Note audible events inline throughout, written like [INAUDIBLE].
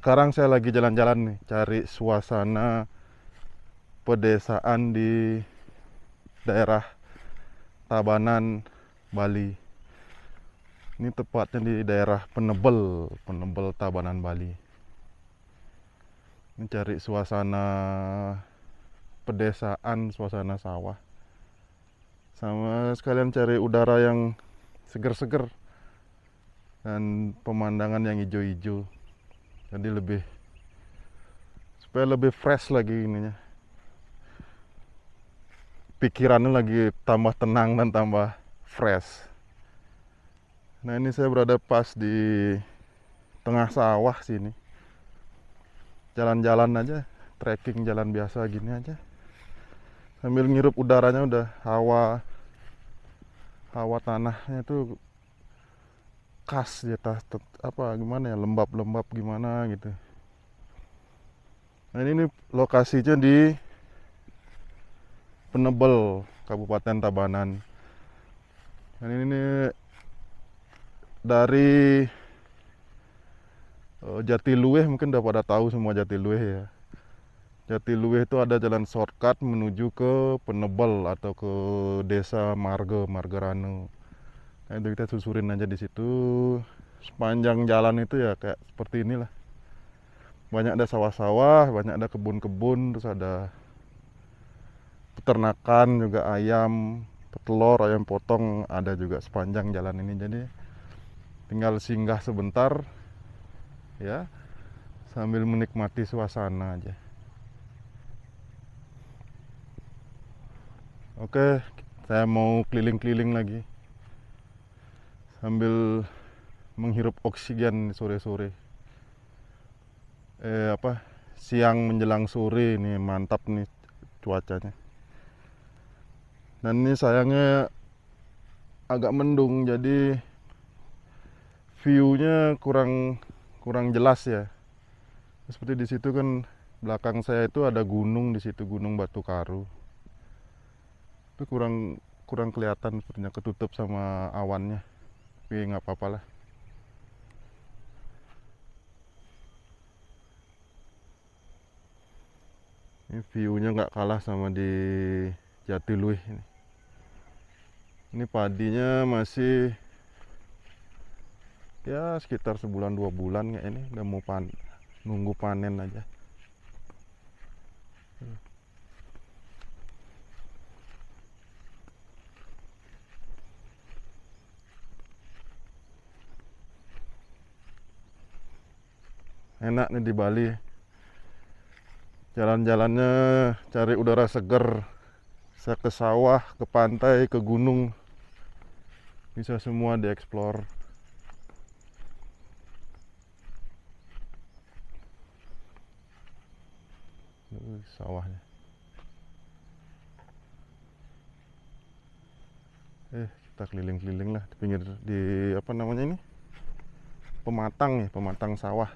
sekarang saya lagi jalan-jalan nih cari suasana pedesaan di daerah Tabanan Bali ini tepatnya di daerah Penebel Penebel Tabanan Bali mencari suasana pedesaan suasana sawah sama sekalian cari udara yang seger-seger dan pemandangan yang hijau-hijau jadi lebih supaya lebih fresh lagi ininya pikirannya lagi tambah tenang dan tambah fresh nah ini saya berada pas di tengah sawah sini jalan-jalan aja trekking jalan biasa gini aja sambil ngirup udaranya udah hawa hawa tanahnya tuh kas di atas apa gimana ya lembab-lembab gimana gitu nah ini, ini lokasinya di Penebel Kabupaten Tabanan dan ini, ini dari eh, Jatiluweh mungkin udah pada tahu semua Jatiluweh ya Jatiluweh itu ada jalan shortcut menuju ke Penebel atau ke desa Marga Margarano nah, itu kita susurin aja di situ sepanjang jalan itu ya kayak seperti inilah banyak ada sawah-sawah banyak ada kebun-kebun terus ada peternakan juga ayam petelur ayam potong ada juga sepanjang jalan ini jadi tinggal singgah sebentar ya sambil menikmati suasana aja oke saya mau keliling-keliling lagi ambil menghirup oksigen sore-sore eh apa siang menjelang sore ini mantap nih cuacanya dan ini sayangnya agak mendung jadi viewnya kurang kurang jelas ya seperti di situ kan belakang saya itu ada gunung di situ gunung batu karu itu kurang kurang kelihatan sepertinya ketutup sama awannya tapi nggak apa-apa lah ini view-nya nggak kalah sama di Jatiluih ini ini padinya masih ya sekitar sebulan dua bulan ya ini udah mau pan nunggu panen aja hmm. enak nih di Bali jalan-jalannya cari udara segar saya ke sawah ke pantai ke gunung bisa semua dieksplor sawahnya eh kita keliling-keliling lah di pinggir di apa namanya ini pematang ya pematang sawah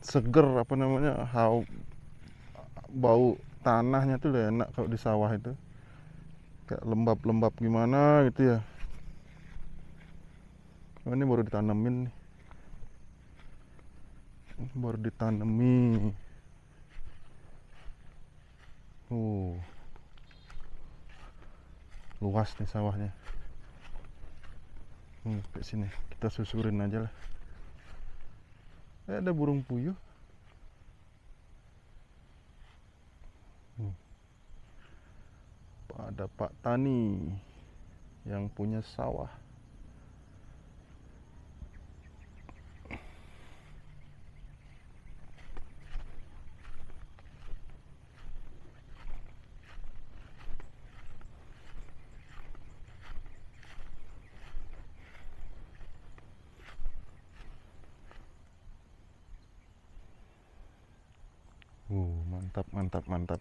seger apa namanya hau bau tanahnya tuh udah enak kalau di sawah itu kayak lembab-lembab gimana gitu ya oh, ini baru ditanemin, nih ini baru ditanami uh luas nih sawahnya hmm, ke sini kita susurin aja lah eh, ada burung puyuh hmm. ada Pak Tani yang punya sawah mantap mantap mantap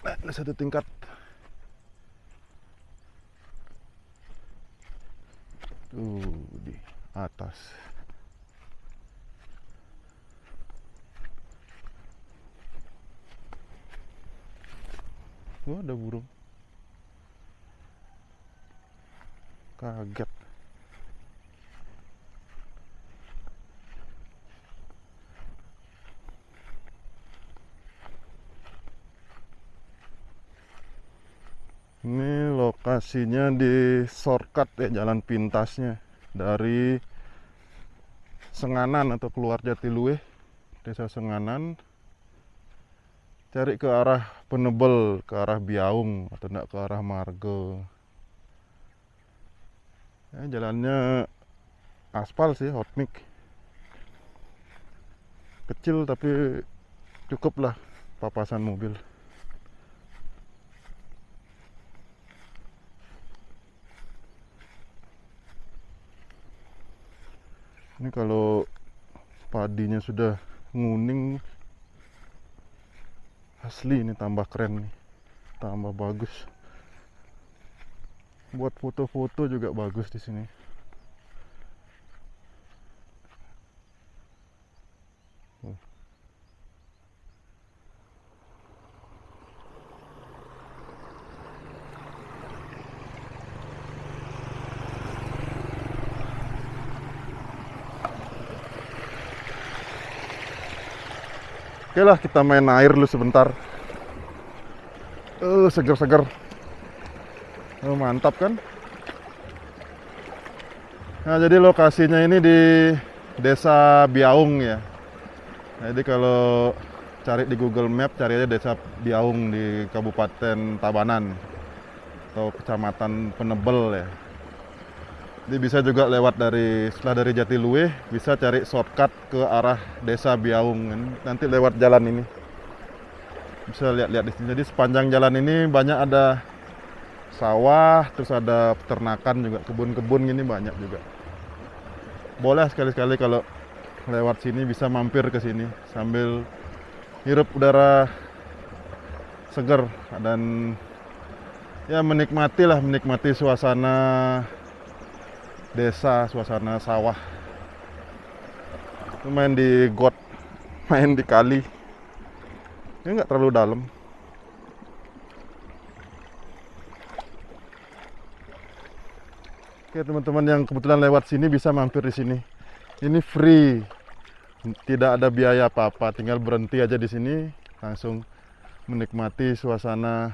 nah, eh, ada satu tingkat tuh di atas Wah, ada burung. Kaget. Ini lokasinya di shortcut ya jalan pintasnya dari Senganan atau keluar Jatiluwe, Desa Senganan. Cari ke arah Penebel, ke arah Biaung atau enggak ke arah Margo. Ya, jalannya aspal sih, hot mix. Kecil tapi cukup lah papasan mobil. ini kalau padinya sudah nguning asli ini tambah keren nih tambah bagus buat foto-foto juga bagus di sini Oke lah kita main air dulu sebentar. Uh, seger-seger. Uh, mantap kan? Nah, jadi lokasinya ini di Desa Biaung ya. Nah, jadi kalau cari di Google Map, cari aja Desa Biaung di Kabupaten Tabanan atau Kecamatan Penebel ya. Ini bisa juga lewat dari setelah dari Jatiluwe bisa cari shortcut ke arah Desa Biaung nanti lewat jalan ini. Bisa lihat-lihat di sini. Jadi sepanjang jalan ini banyak ada sawah, terus ada peternakan juga, kebun-kebun gini banyak juga. Boleh sekali sekali kalau lewat sini bisa mampir ke sini sambil hirup udara segar dan ya menikmati lah menikmati suasana desa, suasana sawah. Itu main di got, [LAUGHS] main di kali. Ini nggak terlalu dalam. Oke teman-teman yang kebetulan lewat sini bisa mampir di sini. Ini free, tidak ada biaya apa-apa, tinggal berhenti aja di sini, langsung menikmati suasana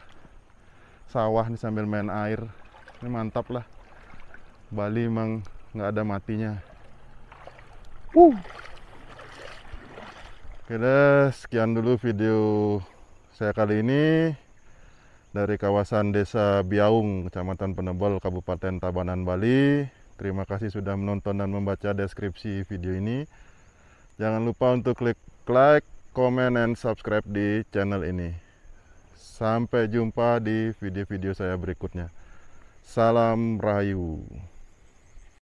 sawah nih sambil main air. Ini mantap lah. Bali emang nggak ada matinya uh. oke deh sekian dulu video saya kali ini dari kawasan desa Biaung kecamatan Penebol, Kabupaten Tabanan Bali terima kasih sudah menonton dan membaca deskripsi video ini jangan lupa untuk klik like comment and subscribe di channel ini sampai jumpa di video-video saya berikutnya salam rahayu